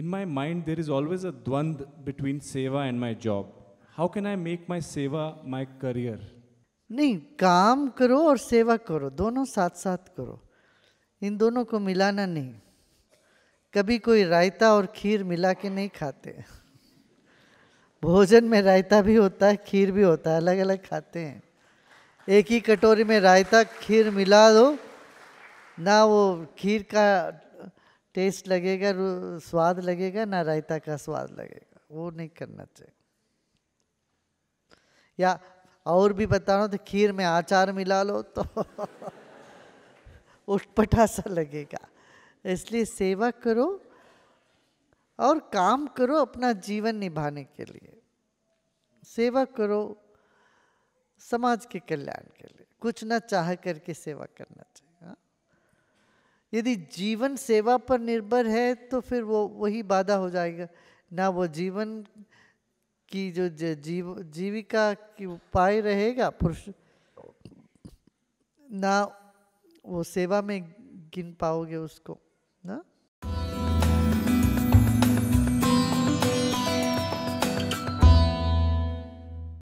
in my mind, there is always a dwand between seva and my job. How can I make my seva my career? नहीं काम करो और सेवा करो दोनों साथ साथ करो इन दोनों को मिलाना नहीं कभी कोई रायता और खीर मिला के नहीं खाते भोजन में रायता भी होता है खीर भी होता है अलग अलग खाते हैं एक ही कटोरी में रायता खीर मिला दो ना वो खीर का टेस्ट लगेगा स्वाद लगेगा ना रायता का स्वाद लगेगा वो नहीं करना चाहिए या और भी बता रहा तो खीर में आचार मिला लो तो उठपटा सा लगेगा इसलिए सेवा करो और काम करो अपना जीवन निभाने के लिए सेवा करो समाज के कल्याण के लिए कुछ ना चाह करके सेवा करना यदि जीवन सेवा पर निर्भर है तो फिर वो वही बाधा हो जाएगा ना वो जीवन की जो जीव जीविका की उपाय रहेगा पुरुष ना वो सेवा में गिन पाओगे उसको ना